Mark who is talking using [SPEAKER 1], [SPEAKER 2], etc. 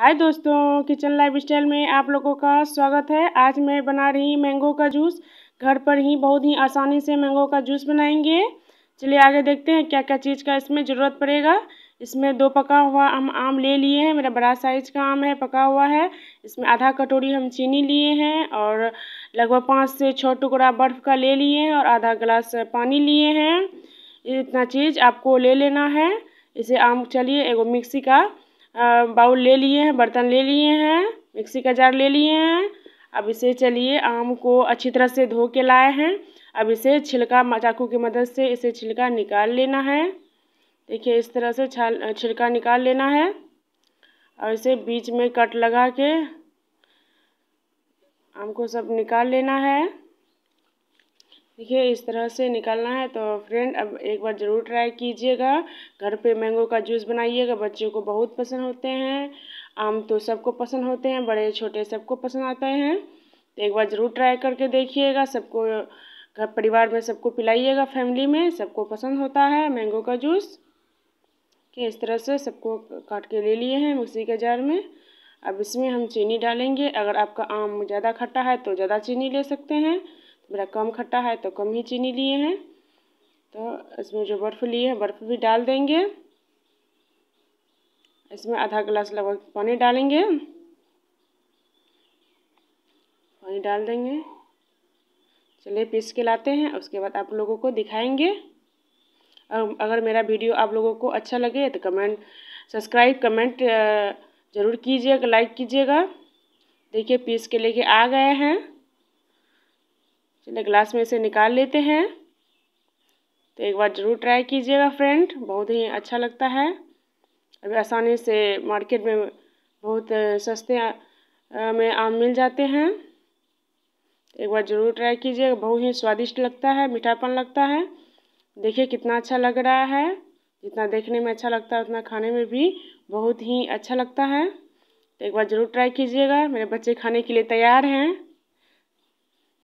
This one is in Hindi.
[SPEAKER 1] हाय दोस्तों किचन लाइफ स्टाइल में आप लोगों का स्वागत है आज मैं बना रही मैंगो का जूस घर पर ही बहुत ही आसानी से मैंगो का जूस बनाएंगे चलिए आगे देखते हैं क्या क्या चीज़ का इसमें ज़रूरत पड़ेगा इसमें दो पका हुआ हम आम ले लिए हैं मेरा बड़ा साइज़ का आम है पका हुआ है इसमें आधा कटोरी हम चीनी लिए हैं और लगभग पाँच से छः टुकड़ा बर्फ़ का ले लिए हैं और आधा गिलास पानी लिए हैं इतना चीज़ आपको ले लेना है इसे आम चलिए एगो मिक्सी का बाउल ले लिए हैं बर्तन ले लिए हैं मिक्सी का जार ले लिए हैं अब इसे चलिए आम को अच्छी तरह से धो के लाए हैं अब इसे छिलका चाकू की मदद से इसे छिलका निकाल लेना है देखिए इस तरह से छाल छिलका निकाल लेना है और इसे बीच में कट लगा के आम को सब निकाल लेना है देखिए इस तरह से निकालना है तो फ्रेंड अब एक बार ज़रूर ट्राई कीजिएगा घर पे मैंगो का जूस बनाइएगा बच्चों को बहुत पसंद होते हैं आम तो सबको पसंद होते हैं बड़े छोटे सबको पसंद आते हैं तो एक बार ज़रूर ट्राई करके देखिएगा सबको घर परिवार में सबको पिलाइएगा फैमिली में सबको पसंद होता है मैंगो का जूस कि इस तरह से सबको काट के ले लिए हैं मिक्सी के जार में अब इसमें हम चीनी डालेंगे अगर आपका आम ज़्यादा खट्टा है तो ज़्यादा चीनी ले सकते हैं मेरा कम खट्टा है तो कम ही चीनी लिए हैं तो इसमें जो बर्फ़ लिए हैं बर्फ़ भी डाल देंगे इसमें आधा गिलास लगभग पानी डालेंगे पानी डाल देंगे चलिए पीस के लाते हैं उसके बाद आप लोगों को दिखाएंगे और अगर मेरा वीडियो आप लोगों को अच्छा लगे तो कमेंट सब्सक्राइब कमेंट ज़रूर कीजिएगा लाइक कीजिएगा देखिए पीस के लेके आ गए हैं चलिए ग्लास में से निकाल लेते हैं तो एक बार ज़रूर ट्राई कीजिएगा फ्रेंड बहुत ही अच्छा लगता है अभी आसानी से मार्केट में बहुत सस्ते में आम मिल जाते हैं एक बार ज़रूर ट्राई कीजिएगा बहुत ही स्वादिष्ट लगता है मीठापन लगता है देखिए कितना अच्छा लग रहा है जितना देखने में अच्छा लगता है उतना खाने में भी बहुत ही अच्छा लगता है तो एक बार ज़रूर ट्राई कीजिएगा मेरे बच्चे खाने के लिए तैयार हैं